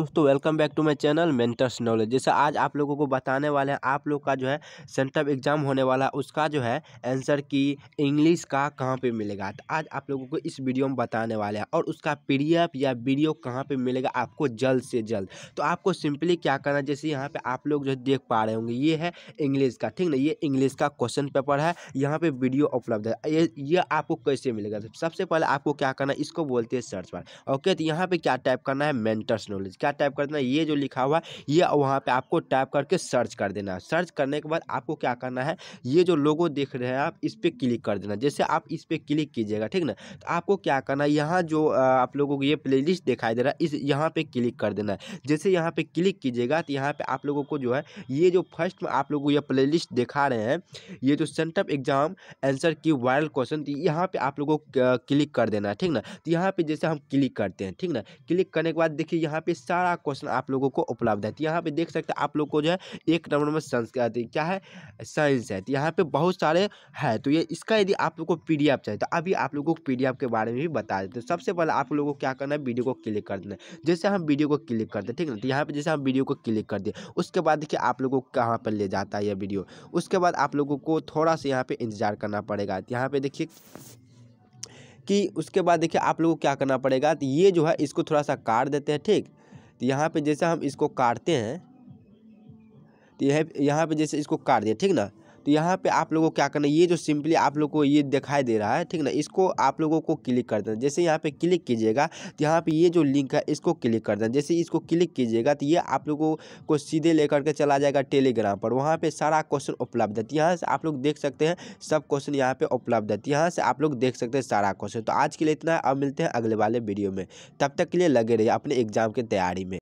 दोस्तों welcome back to my channel mentors knowledge जैसे आज आप लोगों को बताने वाले हैं आप लोग का जो है सेंटअप एग्ज़ाम होने वाला है उसका जो है आंसर की इंग्लिश का कहाँ पे मिलेगा तो आज आप लोगों को इस वीडियो में बताने वाले हैं और उसका पी या वीडियो कहाँ पर मिलेगा आपको जल्द से जल्द तो आपको सिंपली क्या करना है जैसे यहाँ पर आप लोग जो देख पा रहे होंगे ये है इंग्लिश का ठीक ना ये इंग्लिश का क्वेश्चन पेपर है यहाँ पर वीडियो उपलब्ध है ये ये आपको कैसे मिलेगा तो सबसे पहले आपको क्या करना है इसको बोलते हैं सर्च पर ओके तो यहाँ पर क्या टाइप करना है मेंटर्स नॉलेज क्या क्या टाइप कर देना ये जो लिखा हुआ है ये वहाँ पे आपको टाइप करके सर्च कर देना है सर्च करने के बाद आपको क्या करना है ये जो लोगो देख रहे हैं आप इस पर क्लिक कर देना जैसे आप इस पर क्लिक कीजिएगा ठीक ना तो आपको क्या करना है यहाँ जो आप लोगों को ये प्ले दिखाई दे रहा है इस यहाँ पर क्लिक कर देना है जैसे यहाँ पर क्लिक कीजिएगा तो यहाँ पर आप लोगों को जो है ये जो फर्स्ट में आप लोगों को ये प्ले दिखा रहे हैं ये जो sent up exam answer key viral question तो यहाँ पर आप लोगों को क्लिक कर देना है ठीक ना तो यहाँ पर जैसे हम क्लिक करते हैं ठीक ना क्लिक करने के बाद देखिए यहाँ पे सारे सारा क्वेश्चन आप लोगों को उपलब्ध है तो यहाँ पे देख सकते हैं आप लोग को जो है एक नंबर में संस्कृत क्या है साइंस है तो यहाँ पे बहुत सारे है तो ये इसका यदि आप लोग को पी चाहिए तो अभी आप लोगों को पी के बारे में भी बता देते सबसे पहले आप लोगों को क्या करना है वीडियो को क्लिक कर देना जैसे हम वीडियो को क्लिक करते हैं ठीक ना तो यहाँ पर जैसे हम वीडियो को क्लिक कर दिए उसके बाद देखिए आप लोगों को कहाँ पर ले जाता है यह वीडियो उसके बाद आप लोगों को थोड़ा सा यहाँ पर इंतजार करना पड़ेगा तो यहाँ पर देखिए कि उसके बाद देखिए आप लोगों को क्या करना पड़ेगा तो ये जो है इसको थोड़ा सा काट देते हैं ठीक तो यहाँ पे जैसे हम इसको काटते हैं तो यह यहाँ पे जैसे इसको काट दिया ठीक ना तो यहाँ पे आप लोगों को क्या करना है ये जो सिंपली आप लोग को ये दिखाई दे रहा है ठीक ना इसको आप लोगों को क्लिक कर देना जैसे यहाँ पे क्लिक कीजिएगा तो यहाँ पे ये जो लिंक है इसको क्लिक कर देना जैसे इसको क्लिक कीजिएगा तो ये आप लोगों को सीधे लेकर के चला जाएगा टेलीग्राम पर वहाँ पर सारा क्वेश्चन उपलब्ध है तो यहाँ से आप लोग देख सकते हैं सब क्वेश्चन यहाँ पर उपलब्ध है तो यहाँ से आप लोग देख सकते हैं सारा क्वेश्चन तो आज के लिए इतना अब मिलते हैं अगले वाले वीडियो में तब तक के लिए लगे रहिए अपने एग्जाम की तैयारी में